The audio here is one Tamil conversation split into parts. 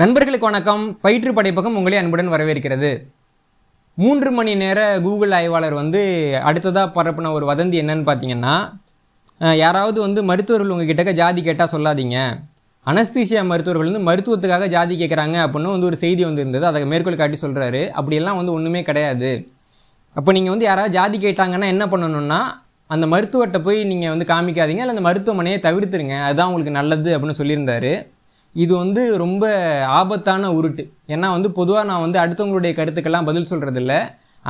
நண்பர்களுக்கு வணக்கம் பயிற்று படைப்பகம் உங்களை அன்புடன் வரவேற்கிறது மூன்று மணி நேர கூகுள் ஆய்வாளர் வந்து அடுத்ததாக பரப்பின ஒரு வதந்தி என்னன்னு பார்த்தீங்கன்னா யாராவது வந்து மருத்துவர்கள் உங்ககிட்ட ஜாதி கேட்டால் சொல்லாதீங்க அனஸ்தீசியா மருத்துவர்கள் வந்து மருத்துவத்துக்காக ஜாதி கேட்குறாங்க அப்படின்னு வந்து ஒரு செய்தி வந்து இருந்தது அதை மேற்கோள் காட்டி சொல்கிறாரு அப்படியெல்லாம் வந்து ஒன்றுமே கிடையாது அப்போ நீங்கள் வந்து யாராவது ஜாதி கேட்டாங்கன்னா என்ன பண்ணணும்னா அந்த மருத்துவர்கிட்ட போய் நீங்கள் வந்து காமிக்காதீங்க இல்லை அந்த மருத்துவமனையை தவிர்த்துருங்க அதுதான் உங்களுக்கு நல்லது அப்படின்னு சொல்லியிருந்தாரு இது வந்து ரொம்ப ஆபத்தான உருட்டு ஏன்னா வந்து பொதுவாக நான் வந்து அடுத்தவங்களுடைய கருத்துக்கெல்லாம் பதில் சொல்கிறதில்ல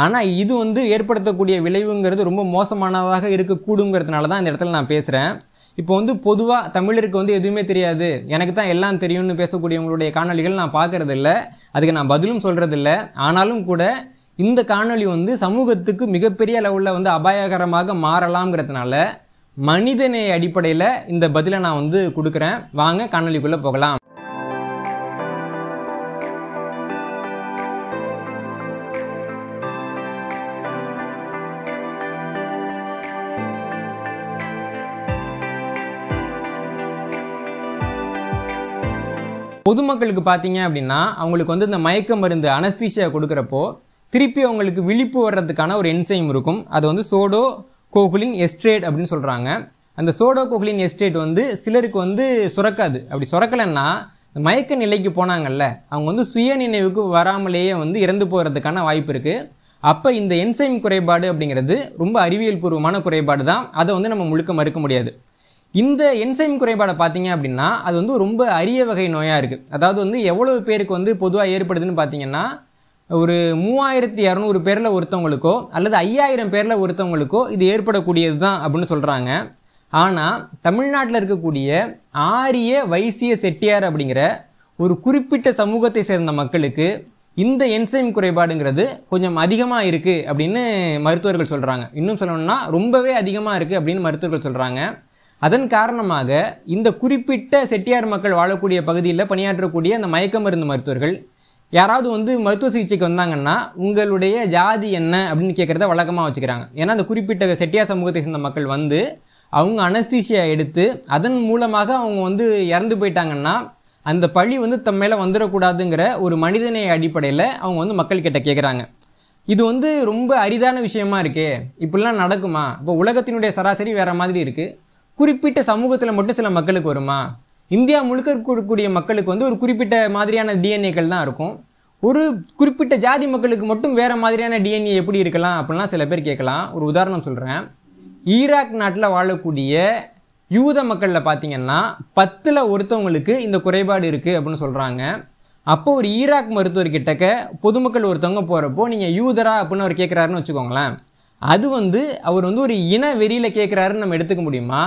ஆனால் இது வந்து ஏற்படுத்தக்கூடிய விளைவுங்கிறது ரொம்ப மோசமானதாக இருக்கக்கூடுங்கிறதுனால தான் இந்த இடத்துல நான் பேசுகிறேன் இப்போ வந்து பொதுவாக தமிழருக்கு வந்து எதுவுமே தெரியாது எனக்கு தான் எல்லாம் தெரியும்னு பேசக்கூடியவங்களுடைய காணொலிகள் நான் பார்க்கறது இல்லை அதுக்கு நான் பதிலும் சொல்கிறதில்ல ஆனாலும் கூட இந்த காணொலி வந்து சமூகத்துக்கு மிகப்பெரிய அளவில் வந்து அபாயகரமாக மாறலாம்ங்கிறதுனால மனிதநேய அடிப்படையில் இந்த பதிலை நான் வந்து கொடுக்குறேன் வாங்க காணொலிக்குள்ளே போகலாம் பொதுமக்களுக்கு பார்த்தீங்க அப்படின்னா அவங்களுக்கு வந்து இந்த மயக்க மருந்து அனஸ்தீஷியா கொடுக்குறப்போ திருப்பி அவங்களுக்கு விழிப்பு வர்றதுக்கான ஒரு என்சைம் இருக்கும் அது வந்து சோடோ கோகுலின் எஸ்டேட் அப்படின்னு சொல்கிறாங்க அந்த சோடோ கோகுலின் எஸ்டேட் வந்து சிலருக்கு வந்து சுரக்காது அப்படி சுரக்கலைன்னா மயக்க நிலைக்கு போனாங்கல்ல அவங்க வந்து சுய நினைவுக்கு வராமலேயே வந்து இறந்து போகிறதுக்கான வாய்ப்பு இருக்குது அப்போ இந்த என்சைம் குறைபாடு அப்படிங்கிறது ரொம்ப அறிவியல் பூர்வமான குறைபாடு தான் அதை வந்து நம்ம முழுக்க மறுக்க முடியாது இந்த என்சைம் குறைபாடை பார்த்தீங்க அப்படின்னா அது வந்து ரொம்ப அரிய வகை நோயாக இருக்குது அதாவது வந்து எவ்வளோ பேருக்கு வந்து பொதுவாக ஏற்படுதுன்னு பார்த்தீங்கன்னா ஒரு மூவாயிரத்தி இரநூறு பேரில் ஒருத்தவங்களுக்கோ அல்லது ஐயாயிரம் பேரில் ஒருத்தவங்களுக்கோ இது ஏற்படக்கூடியது தான் அப்படின்னு சொல்கிறாங்க ஆனால் தமிழ்நாட்டில் இருக்கக்கூடிய ஆரிய வைசிய செட்டியார் அப்படிங்கிற ஒரு குறிப்பிட்ட சமூகத்தை சேர்ந்த மக்களுக்கு இந்த என்சைம் குறைபாடுங்கிறது கொஞ்சம் அதிகமாக இருக்குது அப்படின்னு மருத்துவர்கள் சொல்கிறாங்க இன்னும் சொல்லணும்னா ரொம்பவே அதிகமாக இருக்குது அப்படின்னு மருத்துவர்கள் சொல்கிறாங்க அதன் காரணமாக இந்த குறிப்பிட்ட செட்டியார் மக்கள் வாழக்கூடிய பகுதியில் பணியாற்றக்கூடிய அந்த மயக்க மருந்து மருத்துவர்கள் யாராவது வந்து மருத்துவ சிகிச்சைக்கு வந்தாங்கன்னா உங்களுடைய ஜாதி என்ன அப்படின்னு கேட்குறத வழக்கமாக வச்சுக்கிறாங்க ஏன்னா அந்த குறிப்பிட்ட செட்டியா சமூகத்தை சேர்ந்த மக்கள் வந்து அவங்க அனஸ்தீசியா எடுத்து அதன் மூலமாக அவங்க வந்து இறந்து போயிட்டாங்கன்னா அந்த பழி வந்து தம் மேலே வந்துடக்கூடாதுங்கிற ஒரு மனிதனை அடிப்படையில் அவங்க வந்து மக்கள் கிட்ட கேட்குறாங்க இது வந்து ரொம்ப அரிதான விஷயமா இருக்கே இப்படிலாம் நடக்குமா இப்போ உலகத்தினுடைய சராசரி வேறு மாதிரி இருக்குது குறிப்பிட்ட சமூகத்தில் மட்டும் சில மக்களுக்கு வருமா இந்தியா முழுக்க இருக்கக்கூடிய மக்களுக்கு வந்து ஒரு குறிப்பிட்ட மாதிரியான டிஎன்ஏக்கள் தான் இருக்கும் ஒரு குறிப்பிட்ட ஜாதி மக்களுக்கு மட்டும் வேறு மாதிரியான டிஎன்ஏ எப்படி இருக்கலாம் அப்படிலாம் சில பேர் கேட்கலாம் ஒரு உதாரணம் சொல்கிறேன் ஈராக் நாட்டில் வாழக்கூடிய யூத மக்களில் பார்த்திங்கன்னா பத்தில் ஒருத்தவங்களுக்கு இந்த குறைபாடு இருக்குது அப்படின்னு சொல்கிறாங்க அப்போ ஒரு ஈராக் மருத்துவர் கிட்டக்க பொதுமக்கள் ஒருத்தவங்க போகிறப்போ நீங்கள் யூதரா அப்படின்னு அவர் கேட்குறாருன்னு வச்சுக்கோங்களேன் அது வந்து அவர் வந்து ஒரு இன வெறியில் கேட்குறாருன்னு நம்ம எடுத்துக்க முடியுமா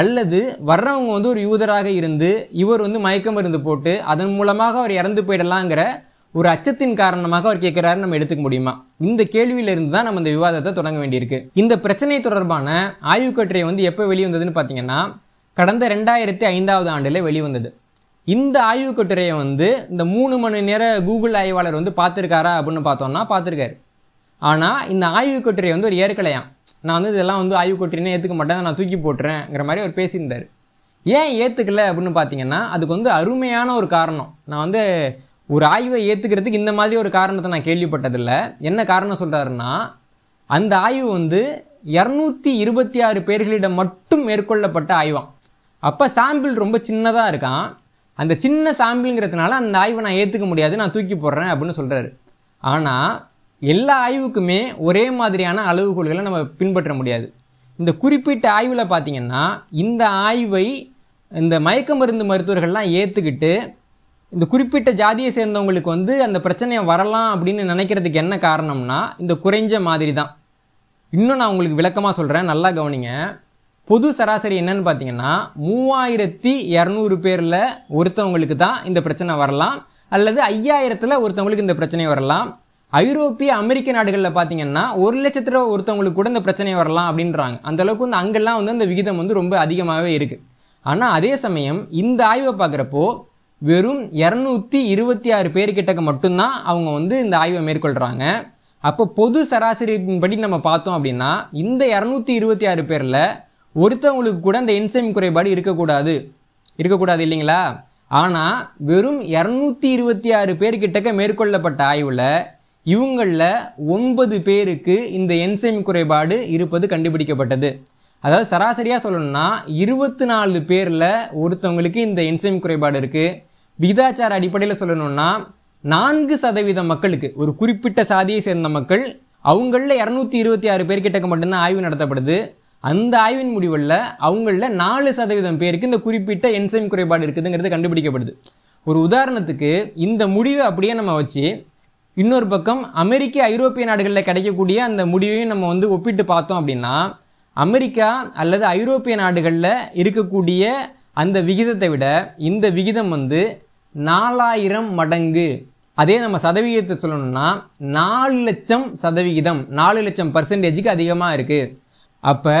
அல்லது வர்றவங்க வந்து ஒரு யூதராக இருந்து இவர் வந்து மயக்க மருந்து போட்டு அதன் மூலமாக அவர் இறந்து போயிடலாங்கிற ஒரு அச்சத்தின் காரணமாக அவர் கேட்குறாரு நம்ம எடுத்துக்க முடியுமா இந்த கேள்வியிலிருந்து தான் நம்ம இந்த விவாதத்தை தொடங்க வேண்டியிருக்கு இந்த பிரச்சனை தொடர்பான ஆய்வு கட்டுரை வந்து எப்போ வெளிவந்ததுன்னு பார்த்தீங்கன்னா கடந்த ரெண்டாயிரத்தி ஐந்தாவது ஆண்டில் வெளிவந்தது இந்த ஆய்வு கட்டுரையை வந்து இந்த மூணு மணி நேர கூகுள் ஆய்வாளர் வந்து பார்த்துருக்காரா அப்படின்னு பார்த்தோன்னா பார்த்துருக்காரு ஆனால் இந்த ஆய்வு கட்டுரை வந்து ஒரு ஏற்கலையாம் நான் வந்து இதெல்லாம் வந்து ஆய்வு கொட்டினே ஏற்றுக்க மாட்டேன் நான் தூக்கி போட்டுறேங்கிற மாதிரி அவர் பேசியிருந்தார் ஏன் ஏற்றுக்கல அப்படின்னு பார்த்தீங்கன்னா அதுக்கு வந்து அருமையான ஒரு காரணம் நான் வந்து ஒரு ஆய்வை ஏற்றுக்கிறதுக்கு இந்த மாதிரி ஒரு காரணத்தை நான் கேள்விப்பட்டதில்லை என்ன காரணம் சொல்கிறாருன்னா அந்த ஆய்வு வந்து இரநூத்தி இருபத்தி ஆறு பேர்களிடம் மட்டும் மேற்கொள்ளப்பட்ட ஆய்வாம் அப்போ சாம்பிள் ரொம்ப சின்னதாக இருக்கான் அந்த சின்ன சாம்பிளுங்கிறதுனால அந்த ஆய்வை நான் ஏற்றுக்க முடியாது நான் தூக்கி போடுறேன் அப்படின்னு சொல்கிறாரு ஆனால் எல்லா ஆய்வுக்குமே ஒரே மாதிரியான அளவுகோள்களை நம்ம பின்பற்ற முடியாது இந்த குறிப்பிட்ட ஆய்வில் பார்த்திங்கன்னா இந்த ஆய்வை இந்த மயக்க மருந்து மருத்துவர்கள்லாம் ஏற்றுக்கிட்டு இந்த குறிப்பிட்ட ஜாதியை சேர்ந்தவங்களுக்கு வந்து அந்த பிரச்சனையை வரலாம் அப்படின்னு நினைக்கிறதுக்கு என்ன காரணம்னா இந்த குறைஞ்ச மாதிரி தான் இன்னும் நான் உங்களுக்கு விளக்கமாக சொல்கிறேன் நல்லா கவனிங்க பொது சராசரி என்னன்னு பார்த்தீங்கன்னா மூவாயிரத்தி இரநூறு பேரில் ஒருத்தவங்களுக்கு தான் இந்த பிரச்சனை வரலாம் அல்லது ஐயாயிரத்தில் ஒருத்தவங்களுக்கு இந்த பிரச்சனை வரலாம் ஐரோப்பிய அமெரிக்க நாடுகளில் பார்த்தீங்கன்னா ஒரு லட்சத்து ரூபா ஒருத்தவங்களுக்கு கூட இந்த பிரச்சனை வரலாம் அப்படின்றாங்க அந்தளவுக்கு வந்து அங்கெல்லாம் வந்து அந்த விகிதம் வந்து ரொம்ப அதிகமாகவே இருக்குது ஆனால் அதே சமயம் இந்த ஆய்வை பார்க்குறப்போ வெறும் இரநூத்தி இருபத்தி ஆறு பேர்கிட்டக்கு மட்டும்தான் அவங்க வந்து இந்த ஆய்வை மேற்கொள்கிறாங்க அப்போ பொது சராசரியின்படி நம்ம பார்த்தோம் அப்படின்னா இந்த இரநூத்தி இருபத்தி ஆறு பேரில் ஒருத்தவங்களுக்கு கூட இந்த என்சைம் குறைபாடு இருக்கக்கூடாது இருக்கக்கூடாது இல்லைங்களா ஆனால் வெறும் இரநூத்தி இருபத்தி ஆறு பேர்கிட்டக்க மேற்கொள்ளப்பட்ட ஆய்வில் இவங்களில் ஒன்பது பேருக்கு இந்த என்சைம் குறைபாடு இருப்பது கண்டுபிடிக்கப்பட்டது அதாவது சராசரியாக சொல்லணும்னா இருபத்தி நாலு பேரில் ஒருத்தவங்களுக்கு இந்த என்சைம் குறைபாடு இருக்குது விகிதாச்சார அடிப்படையில் சொல்லணும்னா நான்கு சதவீத மக்களுக்கு ஒரு குறிப்பிட்ட சாதியை சேர்ந்த மக்கள் அவங்களில் இரநூத்தி இருபத்தி ஆறு பேர்கிட்டக்கு மட்டும்தான் ஆய்வு நடத்தப்படுது அந்த ஆய்வின் முடிவில் அவங்களில் நாலு சதவீதம் பேருக்கு இந்த குறிப்பிட்ட என்சைம் குறைபாடு இருக்குதுங்கிறது கண்டுபிடிக்கப்படுது ஒரு உதாரணத்துக்கு இந்த முடிவை அப்படியே நம்ம வச்சு இன்னொரு பக்கம் அமெரிக்க ஐரோப்பிய நாடுகளில் கிடைக்கக்கூடிய அந்த முடிவையும் நம்ம வந்து ஒப்பிட்டு பார்த்தோம் அப்படின்னா அமெரிக்கா அல்லது ஐரோப்பிய நாடுகளில் இருக்கக்கூடிய அந்த விகிதத்தை விட இந்த விகிதம் வந்து நாலாயிரம் மடங்கு அதே நம்ம சதவிகிதத்தை சொல்லணும்னா நாலு லட்சம் சதவிகிதம் நாலு லட்சம் பர்சன்டேஜுக்கு அதிகமாக இருக்குது அப்போ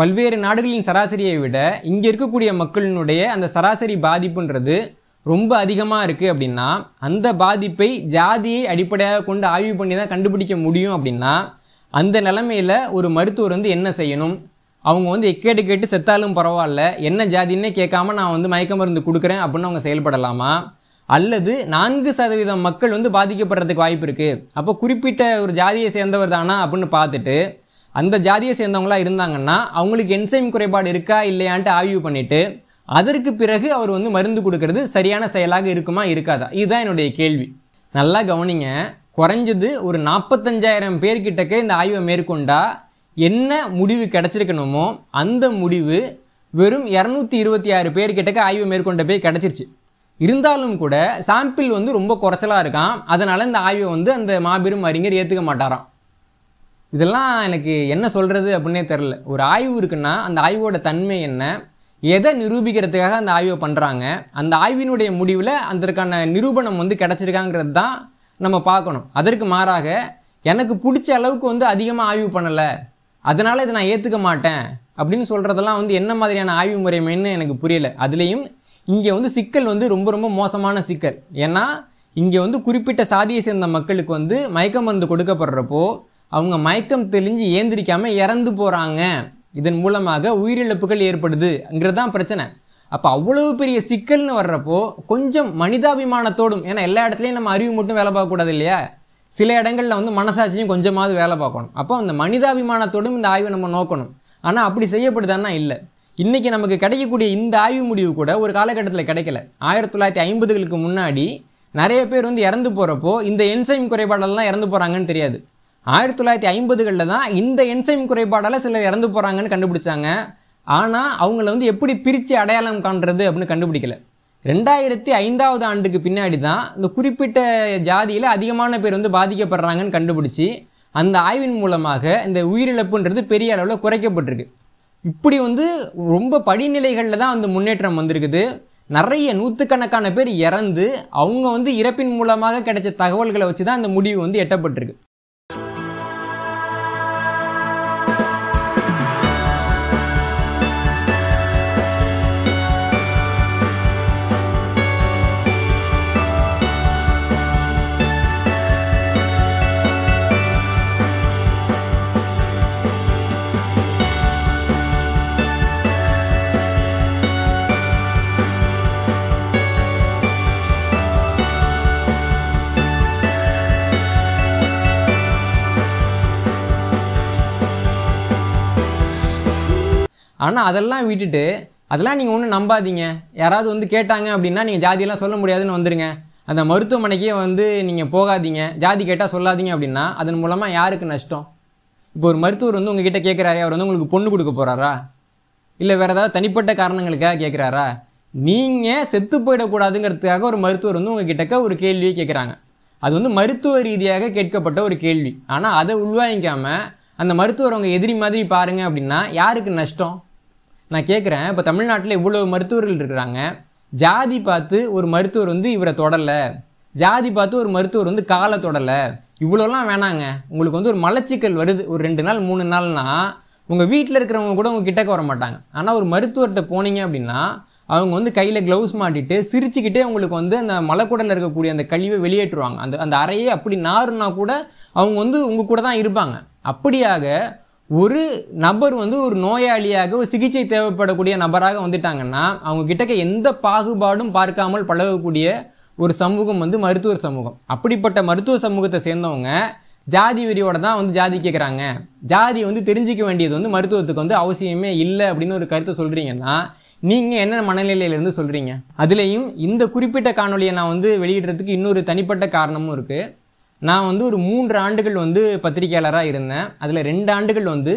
பல்வேறு நாடுகளின் சராசரியை விட இங்கே இருக்கக்கூடிய மக்களினுடைய அந்த சராசரி பாதிப்புன்றது ரொம்ப அதிகமாக இருக்குது அப்படின்னா அந்த பாதிப்பை ஜாதியை அடிப்படையாக கொண்டு ஆய்வு பண்ணி தான் கண்டுபிடிக்க முடியும் அப்படின்னா அந்த நிலமையில் ஒரு மருத்துவர் வந்து என்ன செய்யணும் அவங்க வந்து எக்கேட்டு கேட்டு செத்தாலும் பரவாயில்ல என்ன ஜாதின்னே கேட்காம நான் வந்து மயக்க மருந்து கொடுக்குறேன் அப்படின்னு அவங்க செயல்படலாமா அல்லது நான்கு சதவீதம் மக்கள் வந்து பாதிக்கப்படுறதுக்கு வாய்ப்பு இருக்குது அப்போ குறிப்பிட்ட ஒரு ஜாதியை சேர்ந்தவர் தானா அப்படின்னு பார்த்துட்டு அந்த ஜாதியை சேர்ந்தவங்களாக இருந்தாங்கன்னா அவங்களுக்கு என்சைம் குறைபாடு இருக்கா இல்லையான்ட்டு ஆய்வு பண்ணிவிட்டு அதற்கு பிறகு அவர் வந்து மருந்து கொடுக்கறது சரியான செயலாக இருக்குமா இருக்காதா இதுதான் என்னுடைய கேள்வி நல்லா கவனிங்க குறைஞ்சது ஒரு நாற்பத்தஞ்சாயிரம் பேர்கிட்டக்க இந்த ஆய்வை மேற்கொண்டா என்ன முடிவு கிடச்சிருக்கணுமோ அந்த முடிவு வெறும் இரநூத்தி இருபத்தி ஆறு பேர்கிட்டக்க ஆய்வு மேற்கொண்ட போய் கிடச்சிருச்சு இருந்தாலும் கூட சாம்பிள் வந்து ரொம்ப குறைச்சலாக இருக்கான் அதனால் இந்த ஆய்வை வந்து அந்த மாபெரும் அறிஞர் ஏற்றுக்க மாட்டாராம் இதெல்லாம் எனக்கு என்ன சொல்கிறது அப்படின்னே தெரில ஒரு ஆய்வு இருக்குன்னா அந்த ஆய்வோட தன்மை என்ன எதை நிரூபிக்கிறதுக்காக அந்த ஆய்வை பண்ணுறாங்க அந்த ஆய்வினுடைய முடிவில் அதற்கான நிரூபணம் வந்து கிடச்சிருக்காங்கிறது தான் நம்ம பார்க்கணும் அதற்கு மாறாக எனக்கு பிடிச்ச அளவுக்கு வந்து அதிகமாக ஆய்வு பண்ணலை அதனால் இதை நான் ஏற்றுக்க மாட்டேன் அப்படின்னு சொல்கிறதெல்லாம் வந்து என்ன மாதிரியான ஆய்வு முறைமைன்னு எனக்கு புரியலை அதுலேயும் இங்கே வந்து சிக்கல் வந்து ரொம்ப ரொம்ப மோசமான சிக்கல் ஏன்னா இங்கே வந்து குறிப்பிட்ட சாதியை சேர்ந்த மக்களுக்கு வந்து மயக்க மருந்து கொடுக்கப்படுறப்போ அவங்க மயக்கம் தெளிஞ்சு ஏந்திரிக்காமல் இறந்து போகிறாங்க இதன் மூலமாக உயிரிழப்புகள் ஏற்படுதுங்கிறது தான் பிரச்சனை அப்போ அவ்வளவு பெரிய சிக்கல்னு வர்றப்போ கொஞ்சம் மனிதாபிமானத்தோடும் ஏன்னா எல்லா இடத்துலையும் நம்ம அறிவு மட்டும் வேலை பார்க்கக்கூடாது இல்லையா சில இடங்களில் வந்து மனசாட்சியும் கொஞ்சமாவது வேலை பார்க்கணும் அப்போ அந்த மனிதாபிமானத்தோடும் இந்த ஆய்வை நம்ம நோக்கணும் ஆனால் அப்படி செய்யப்படுதான்னா இல்லை இன்றைக்கி நமக்கு கிடைக்கக்கூடிய இந்த ஆய்வு முடிவு கூட ஒரு காலகட்டத்தில் கிடைக்கல ஆயிரத்தி தொள்ளாயிரத்தி ஐம்பதுகளுக்கு முன்னாடி நிறைய பேர் வந்து இறந்து போகிறப்போ இந்த என்சைம் குறைபாடெல்லாம் இறந்து போகிறாங்கன்னு தெரியாது ஆயிரத்தி தொள்ளாயிரத்தி ஐம்பதுகளில் தான் இந்த என்சைம் குறைபாடால் சிலர் இறந்து போகிறாங்கன்னு கண்டுபிடிச்சாங்க ஆனால் அவங்கள வந்து எப்படி பிரித்து அடையாளம் காண்றது அப்படின்னு கண்டுபிடிக்கல ரெண்டாயிரத்தி ஐந்தாவது ஆண்டுக்கு பின்னாடி தான் இந்த குறிப்பிட்ட ஜாதியில் அதிகமான பேர் வந்து பாதிக்கப்படுறாங்கன்னு கண்டுபிடிச்சி அந்த ஆய்வின் மூலமாக இந்த உயிரிழப்புன்றது பெரிய அளவில் குறைக்கப்பட்டிருக்கு இப்படி வந்து ரொம்ப படிநிலைகளில் தான் வந்து முன்னேற்றம் வந்திருக்குது நிறைய நூற்றுக்கணக்கான பேர் இறந்து அவங்க வந்து இறப்பின் மூலமாக கிடைச்ச தகவல்களை வச்சு தான் இந்த முடிவு வந்து எட்டப்பட்டிருக்கு ஆனால் அதெல்லாம் விட்டுட்டு அதெல்லாம் நீங்கள் ஒன்றும் நம்பாதீங்க யாராவது வந்து கேட்டாங்க அப்படின்னா நீங்கள் ஜாதியெல்லாம் சொல்ல முடியாதுன்னு வந்துடுங்க அந்த மருத்துவமனைக்கே வந்து நீங்கள் போகாதீங்க ஜாதி கேட்டால் சொல்லாதீங்க அப்படின்னா அதன் மூலமாக யாருக்கு நஷ்டம் இப்போ ஒரு மருத்துவர் வந்து உங்ககிட்ட கேட்குறாரு அவர் வந்து உங்களுக்கு பொண்ணு கொடுக்க போகிறாரா இல்லை வேறு ஏதாவது தனிப்பட்ட காரணங்களுக்காக கேட்குறாரா நீங்கள் செத்து போயிடக்கூடாதுங்கிறதுக்காக ஒரு மருத்துவர் வந்து உங்ககிட்டக்க ஒரு கேள்வியை கேட்குறாங்க அது வந்து மருத்துவ ரீதியாக கேட்கப்பட்ட ஒரு கேள்வி ஆனால் அதை உள்வாங்கிக்காமல் அந்த மருத்துவர் அவங்க எதிரி மாதிரி பாருங்கள் அப்படின்னா யாருக்கு நஷ்டம் நான் கேட்குறேன் இப்போ தமிழ்நாட்டில் இவ்வளோ மருத்துவர்கள் இருக்கிறாங்க ஜாதி பார்த்து ஒரு மருத்துவர் வந்து இவரை தொடலை ஜாதி பார்த்து ஒரு மருத்துவர் வந்து காலை தொடலை இவ்வளோலாம் வேணாங்க உங்களுக்கு வந்து ஒரு மலச்சிக்கல் வருது ஒரு ரெண்டு நாள் மூணு நாள்னா உங்கள் வீட்டில் இருக்கிறவங்க கூட உங்கள் கிட்டக்க வர மாட்டாங்க ஆனால் ஒரு மருத்துவர்கிட்ட போனீங்க அப்படின்னா அவங்க வந்து கையில் க்ளவுஸ் மாட்டிட்டு சிரிச்சுக்கிட்டே உங்களுக்கு வந்து அந்த மலைக்கூடலில் இருக்கக்கூடிய அந்த கழிவை வெளியேற்றுவாங்க அந்த அந்த அறையே அப்படி நாருன்னா கூட அவங்க வந்து உங்கள் கூட தான் இருப்பாங்க அப்படியாக ஒரு நபர் வந்து ஒரு நோயாளியாக ஒரு சிகிச்சை தேவைப்படக்கூடிய நபராக வந்துட்டாங்கன்னா அவங்க கிட்டக்க எந்த பாகுபாடும் பார்க்காமல் பழகக்கூடிய ஒரு சமூகம் வந்து மருத்துவர் சமூகம் அப்படிப்பட்ட மருத்துவ சமூகத்தை சேர்ந்தவங்க ஜாதி வெறியோட தான் வந்து ஜாதி கேட்குறாங்க ஜாதி வந்து தெரிஞ்சிக்க வேண்டியது வந்து மருத்துவத்துக்கு வந்து அவசியமே இல்லை அப்படின்னு ஒரு கருத்தை சொல்கிறீங்கன்னா நீங்கள் என்ன மனநிலையிலேருந்து சொல்கிறீங்க அதுலேயும் இந்த குறிப்பிட்ட காணொலியை நான் வந்து வெளியிடுறதுக்கு இன்னொரு தனிப்பட்ட காரணமும் இருக்குது நான் வந்து ஒரு மூன்று ஆண்டுகள் வந்து பத்திரிகையாளராக இருந்தேன் அதில் ரெண்டு ஆண்டுகள் வந்து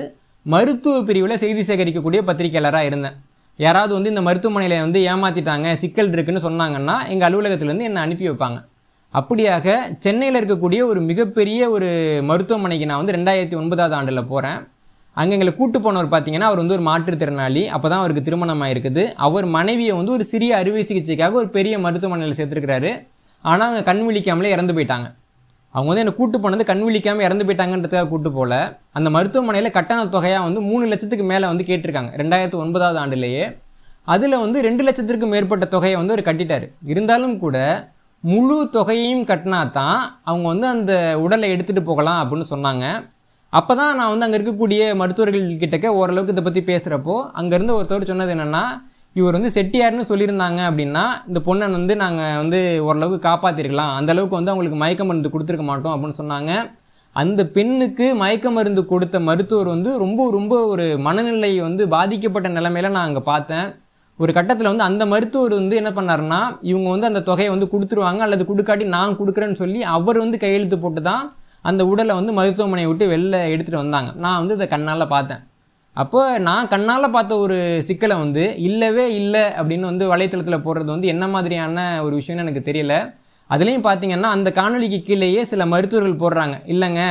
மருத்துவ பிரிவில் செய்தி சேகரிக்கக்கூடிய பத்திரிகையாளராக இருந்தேன் யாராவது வந்து இந்த மருத்துவமனையில் வந்து ஏமாற்றிட்டாங்க சிக்கல் இருக்குன்னு சொன்னாங்கன்னா எங்கள் அலுவலகத்துலேருந்து என்னை அனுப்பி வைப்பாங்க அப்படியாக சென்னையில் இருக்கக்கூடிய ஒரு மிகப்பெரிய ஒரு மருத்துவமனைக்கு நான் வந்து ரெண்டாயிரத்தி ஒன்பதாவது ஆண்டில் போகிறேன் அங்கே எங்களை கூட்டு போனவர் பார்த்தீங்கன்னா அவர் வந்து ஒரு மாற்றுத்திறனாளி அப்போ தான் அவருக்கு திருமணம் ஆயிருக்குது அவர் மனைவியை வந்து ஒரு சிறிய அறுவை சிகிச்சைக்காக ஒரு பெரிய மருத்துவமனையில் சேர்த்துருக்கிறாரு ஆனால் அவங்க கண் விழிக்காமலே இறந்து போயிட்டாங்க அவங்க வந்து என்னை கூட்டு போனது கண் விழிக்காமல் இறந்து போயிட்டாங்கன்றதுக்காக கூட்டு போல அந்த மருத்துவமனையில் கட்டண தொகையாக வந்து மூணு லட்சத்துக்கு மேலே வந்து கேட்டிருக்காங்க ரெண்டாயிரத்து ஒன்பதாவது ஆண்டுலேயே அதில் வந்து ரெண்டு லட்சத்திற்கு மேற்பட்ட தொகையை வந்து அவர் கட்டிட்டார் இருந்தாலும் கூட முழு தொகையையும் கட்டினா தான் அவங்க வந்து அந்த உடலை எடுத்துகிட்டு போகலாம் அப்படின்னு சொன்னாங்க அப்போ தான் நான் வந்து அங்கே இருக்கக்கூடிய மருத்துவர்கள் கிட்டக்க ஓரளவுக்கு இதை பற்றி பேசுகிறப்போ அங்கேருந்து ஒருத்தவர் சொன்னது என்னென்னா இவர் வந்து செட்டியார்னு சொல்லியிருந்தாங்க அப்படின்னா இந்த பொண்ணை வந்து நாங்கள் வந்து ஓரளவுக்கு காப்பாற்றிருக்கலாம் அந்தளவுக்கு வந்து அவங்களுக்கு மயக்க மருந்து கொடுத்துருக்க மாட்டோம் அப்படின்னு சொன்னாங்க அந்த பெண்ணுக்கு மயக்க மருந்து கொடுத்த மருத்துவர் வந்து ரொம்ப ரொம்ப ஒரு மனநிலை வந்து பாதிக்கப்பட்ட நிலைமையில நான் அங்கே பார்த்தேன் ஒரு கட்டத்தில் வந்து அந்த மருத்துவர் வந்து என்ன பண்ணார்னா இவங்க வந்து அந்த தொகையை வந்து கொடுத்துருவாங்க அல்லது கொடுக்காட்டி நான் கொடுக்குறேன்னு சொல்லி அவர் வந்து கையெழுத்து போட்டு தான் அந்த உடலை வந்து மருத்துவமனையை விட்டு வெளில எடுத்துகிட்டு வந்தாங்க நான் வந்து இதை கண்ணால் பார்த்தேன் அப்போ நான் கண்ணால் பார்த்த ஒரு சிக்கலை வந்து இல்லவே இல்லை அப்படின்னு வந்து வலைத்தளத்தில் போடுறது வந்து என்ன மாதிரியான ஒரு விஷயம்னு எனக்கு தெரியல அதுலேயும் பார்த்தீங்கன்னா அந்த காணொலிக்கு கீழேயே சில மருத்துவர்கள் போடுறாங்க இல்லைங்க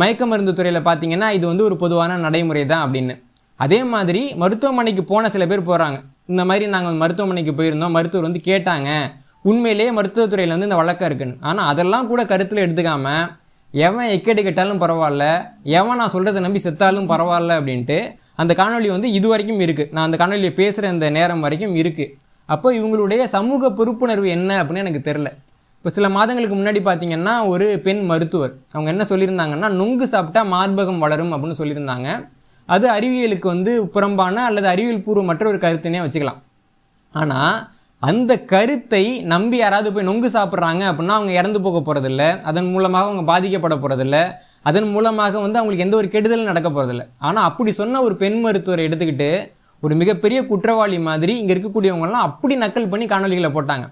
மயக்க மருந்து துறையில் பார்த்தீங்கன்னா இது வந்து ஒரு பொதுவான நடைமுறை தான் அப்படின்னு அதே மாதிரி மருத்துவமனைக்கு போன சில பேர் போகிறாங்க இந்த மாதிரி நாங்கள் மருத்துவமனைக்கு போயிருந்தோம் மருத்துவர் வந்து கேட்டாங்க உண்மையிலேயே மருத்துவத்துறையில் வந்து இந்த வழக்கம் இருக்குன்னு ஆனால் அதெல்லாம் கூட கருத்தில் எடுத்துக்காமல் எவன் எக்கேடு கேட்டாலும் பரவாயில்ல எவன் நான் சொல்கிறத நம்பி செத்தாலும் பரவாயில்ல அப்படின்ட்டு அந்த காணொலி வந்து இது வரைக்கும் இருக்குது நான் அந்த காணொலியை பேசுகிற அந்த நேரம் வரைக்கும் இருக்குது அப்போ இவங்களுடைய சமூக பொறுப்புணர்வு என்ன அப்படின்னு எனக்கு தெரில இப்போ சில மாதங்களுக்கு முன்னாடி பார்த்தீங்கன்னா ஒரு பெண் மருத்துவர் அவங்க என்ன சொல்லியிருந்தாங்கன்னா நுங்கு சாப்பிட்டா மார்பகம் வளரும் அப்படின்னு சொல்லியிருந்தாங்க அது அறிவியலுக்கு வந்து புறம்பான அல்லது அறிவியல் பூர்வமற்ற ஒரு கருத்துனே வச்சுக்கலாம் ஆனால் அந்த கருத்தை நம்பி யாராவது போய் நொங்கு சாப்பிட்றாங்க அப்படின்னா அவங்க இறந்து போக போகிறதில்ல அதன் மூலமாக அவங்க பாதிக்கப்பட போகிறதில்ல அதன் மூலமாக வந்து அவங்களுக்கு எந்த ஒரு கெடுதலும் நடக்க போகிறதில்ல ஆனால் அப்படி சொன்ன ஒரு பெண் மருத்துவரை எடுத்துக்கிட்டு ஒரு மிகப்பெரிய குற்றவாளி மாதிரி இங்கே இருக்கக்கூடியவங்கலாம் அப்படி நக்கல் பண்ணி காணொலிகளை போட்டாங்க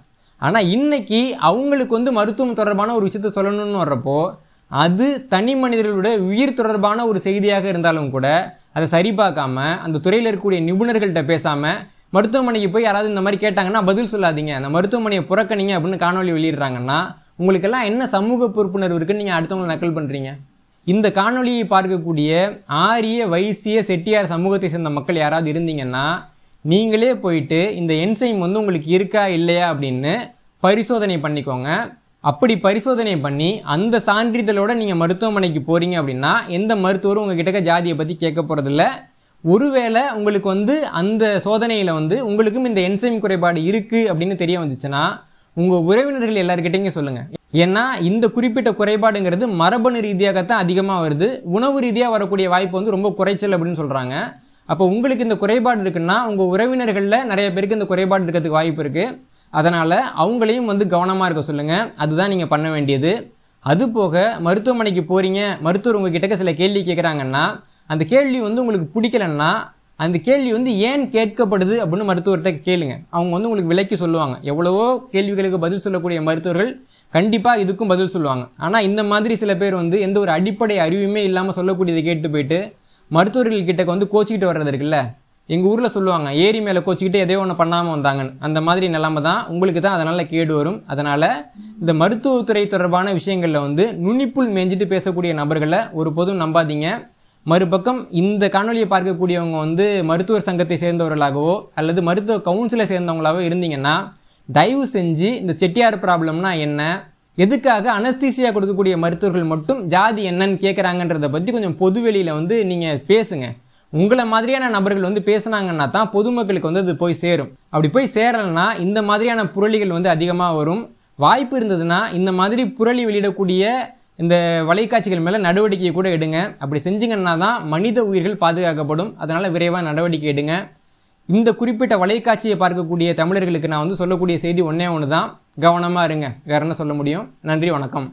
ஆனால் இன்னைக்கு அவங்களுக்கு வந்து மருத்துவம் தொடர்பான ஒரு விஷயத்தை சொல்லணும்னு வர்றப்போ அது தனி மனிதர்களுடைய உயிர் தொடர்பான ஒரு செய்தியாக இருந்தாலும் கூட அதை சரி பார்க்காம அந்த துறையில் இருக்கக்கூடிய நிபுணர்கள்ட்ட பேசாமல் மருத்துவமனைக்கு போய் யாராவது இந்த மாதிரி கேட்டாங்கன்னா பதில் சொல்லாதீங்க அந்த மருத்துவமனையை புறக்கணிங்க அப்படின்னு காணொலி வெளியிடுறாங்கன்னா உங்களுக்கெல்லாம் என்ன சமூக பொறுப்புணர்வு இருக்குன்னு நீங்கள் அடுத்தவங்களை நக்கல் பண்ணுறீங்க இந்த காணொலியை பார்க்கக்கூடிய ஆரிய வைசிய செட்டியார் சமூகத்தை சேர்ந்த மக்கள் யாராவது இருந்தீங்கன்னா நீங்களே போயிட்டு இந்த என்சைம் வந்து உங்களுக்கு இருக்கா இல்லையா அப்படின்னு பரிசோதனை பண்ணிக்கோங்க அப்படி பரிசோதனை பண்ணி அந்த சான்றிதழோடு நீங்கள் மருத்துவமனைக்கு போகிறீங்க அப்படின்னா எந்த மருத்துவரும் உங்கள் கிட்டக்க ஜாதியை பற்றி கேட்க போகிறதில்ல ஒருவேளை உங்களுக்கு வந்து அந்த சோதனையில் வந்து உங்களுக்கும் இந்த என்சைம் குறைபாடு இருக்குது அப்படின்னு தெரிய வந்துச்சுன்னா உங்கள் உறவினர்கள் எல்லாருக்கிட்டையும் சொல்லுங்கள் ஏன்னா இந்த குறிப்பிட்ட குறைபாடுங்கிறது மரபணு ரீதியாகத்தான் அதிகமாக வருது உணவு ரீதியாக வரக்கூடிய வாய்ப்பு வந்து ரொம்ப குறைச்சல் அப்படின்னு சொல்கிறாங்க அப்போ உங்களுக்கு இந்த குறைபாடு இருக்குன்னா உங்கள் உறவினர்களில் நிறைய பேருக்கு இந்த குறைபாடு இருக்கிறதுக்கு வாய்ப்பு இருக்குது அதனால் அவங்களையும் வந்து கவனமாக இருக்க சொல்லுங்கள் அதுதான் நீங்கள் பண்ண வேண்டியது அதுபோக மருத்துவமனைக்கு போகிறீங்க மருத்துவர் கிட்டக்க சில கேள்வி கேட்குறாங்கன்னா அந்த கேள்வி வந்து உங்களுக்கு பிடிக்கலன்னா அந்த கேள்வி வந்து ஏன் கேட்கப்படுது அப்படின்னு மருத்துவர்கிட்ட கேளுங்க அவங்க வந்து உங்களுக்கு விலக்கி சொல்லுவாங்க எவ்வளவோ கேள்விகளுக்கு பதில் சொல்லக்கூடிய மருத்துவர்கள் கண்டிப்பாக இதுக்கும் பதில் சொல்லுவாங்க ஆனால் இந்த மாதிரி சில பேர் வந்து எந்த ஒரு அடிப்படை அறிவுமே இல்லாமல் சொல்லக்கூடியதை கேட்டு போயிட்டு மருத்துவர்கள் கிட்ட வந்து கோச்சிக்கிட்டு வர்றது இருக்குல்ல எங்கள் ஊரில் சொல்லுவாங்க ஏரி மேலே கோச்சிக்கிட்டு எதையோ ஒன்று பண்ணாமல் வந்தாங்கன்னு அந்த மாதிரி நிலைமை தான் உங்களுக்கு தான் அதனால் கேடு வரும் அதனால் இந்த மருத்துவத்துறை தொடர்பான விஷயங்களில் வந்து நுனிப்புள் மேய்ஞ்சிட்டு பேசக்கூடிய நபர்களை ஒரு நம்பாதீங்க மறுபக்கம் இந்த காணொலியை பார்க்கக்கூடியவங்க வந்து மருத்துவர் சங்கத்தை சேர்ந்தவர்களாகவோ அல்லது மருத்துவ கவுன்சிலை சேர்ந்தவங்களாகவோ இருந்தீங்கன்னா தயவு செஞ்சு இந்த செட்டியார் ப்ராப்ளம்னா என்ன எதுக்காக அனஸ்தீசியா கொடுக்கக்கூடிய மருத்துவர்கள் மட்டும் ஜாதி என்னன்னு கேட்குறாங்கன்றத பற்றி கொஞ்சம் பொதுவெளியில் வந்து நீங்கள் பேசுங்க உங்களை மாதிரியான நபர்கள் வந்து பேசுனாங்கன்னா தான் பொதுமக்களுக்கு வந்து அது போய் சேரும் அப்படி போய் சேரலைன்னா இந்த மாதிரியான புரளிகள் வந்து அதிகமாக வரும் வாய்ப்பு இருந்ததுன்னா இந்த மாதிரி புரளி வெளியிடக்கூடிய இந்த வலைக்காட்சிகள் மேலே நடவடிக்கையை கூட எடுங்க அப்படி செஞ்சிங்கன்னா தான் மனித உயிர்கள் பாதுகாக்கப்படும் அதனால் விரைவாக நடவடிக்கை எடுங்க இந்த குறிப்பிட்ட வலைக்காட்சியை பார்க்கக்கூடிய தமிழர்களுக்கு நான் வந்து சொல்லக்கூடிய செய்தி ஒன்றே ஒன்று தான் கவனமாக இருங்க வேற என்ன சொல்ல முடியும் நன்றி வணக்கம்